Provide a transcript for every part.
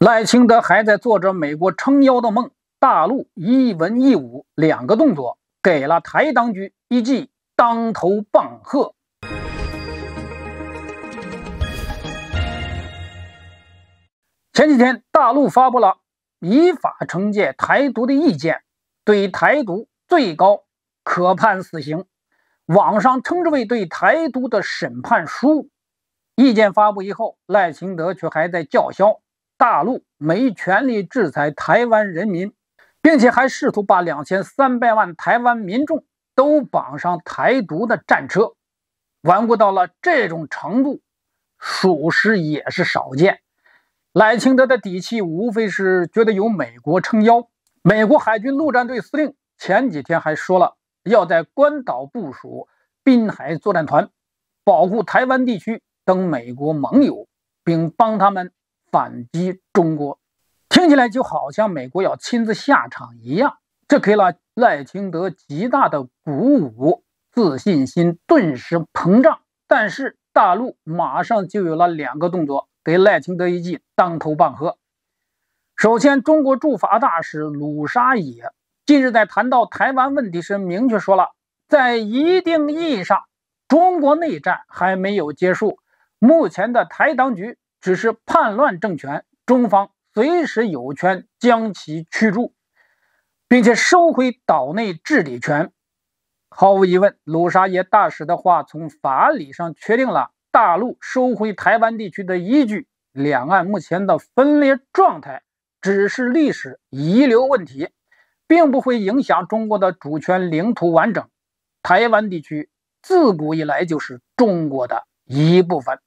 赖清德还在做着美国撑腰的梦，大陆一文一武两个动作给了台当局一记当头棒喝。前几天，大陆发布了《依法惩戒台独的意见》，对台独最高可判死刑，网上称之为对台独的“审判书”。意见发布以后，赖清德却还在叫嚣。大陆没权利制裁台湾人民，并且还试图把两千三百万台湾民众都绑上台独的战车，顽固到了这种程度，属实也是少见。赖清德的底气无非是觉得有美国撑腰。美国海军陆战队司令前几天还说了，要在关岛部署滨海作战团，保护台湾地区等美国盟友，并帮他们。反击中国，听起来就好像美国要亲自下场一样，这给了赖清德极大的鼓舞，自信心顿时膨胀。但是大陆马上就有了两个动作，给赖清德一记当头棒喝。首先，中国驻法大使鲁沙野近日在谈到台湾问题时，明确说了，在一定意义上，中国内战还没有结束，目前的台当局。只是叛乱政权，中方随时有权将其驱逐，并且收回岛内治理权。毫无疑问，鲁沙耶大使的话从法理上确定了大陆收回台湾地区的依据。两岸目前的分裂状态只是历史遗留问题，并不会影响中国的主权领土完整。台湾地区自古以来就是中国的一部分。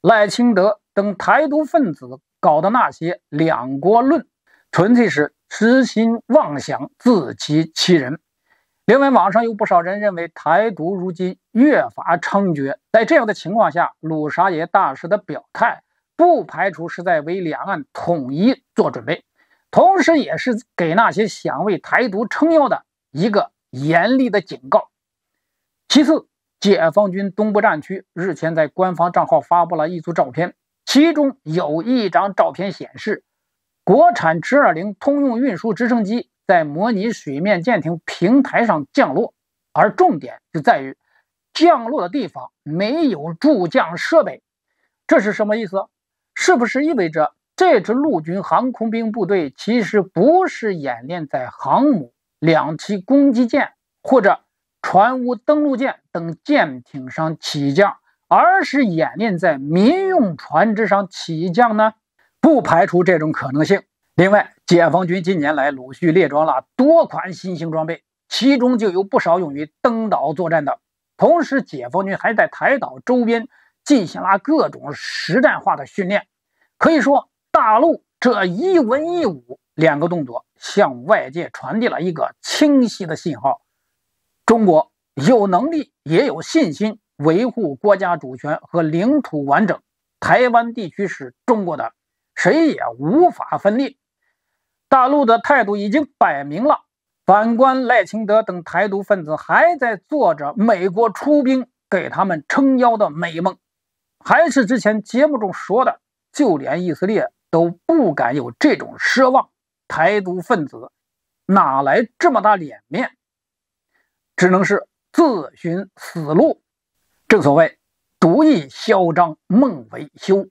赖清德。等台独分子搞的那些“两国论”，纯粹是痴心妄想、自欺欺人。另外，网上有不少人认为，台独如今越发猖獗。在这样的情况下，鲁沙野大师的表态，不排除是在为两岸统一做准备，同时也是给那些想为台独撑腰的一个严厉的警告。其次，解放军东部战区日前在官方账号发布了一组照片。其中有一张照片显示，国产直二零通用运输直升机在模拟水面舰艇平台上降落，而重点就在于，降落的地方没有助降设备，这是什么意思？是不是意味着这支陆军航空兵部队其实不是演练在航母、两栖攻击舰或者船坞登陆舰等舰艇上起降？而是演练在民用船只上起降呢？不排除这种可能性。另外，解放军近年来陆续列装了多款新型装备，其中就有不少用于登岛作战的。同时，解放军还在台岛周边进行了各种实战化的训练。可以说，大陆这一文一武两个动作向外界传递了一个清晰的信号：中国有能力，也有信心。维护国家主权和领土完整，台湾地区是中国的，谁也无法分裂。大陆的态度已经摆明了，反观赖清德等台独分子还在做着美国出兵给他们撑腰的美梦，还是之前节目中说的，就连以色列都不敢有这种奢望。台独分子哪来这么大脸面？只能是自寻死路。正所谓，独意嚣张梦为休，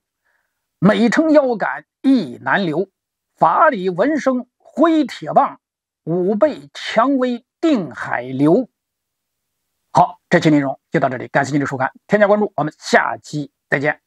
美称腰杆意难留。法理闻声挥铁棒，武备蔷薇定海流。好，这期内容就到这里，感谢您的收看，添加关注，我们下期再见。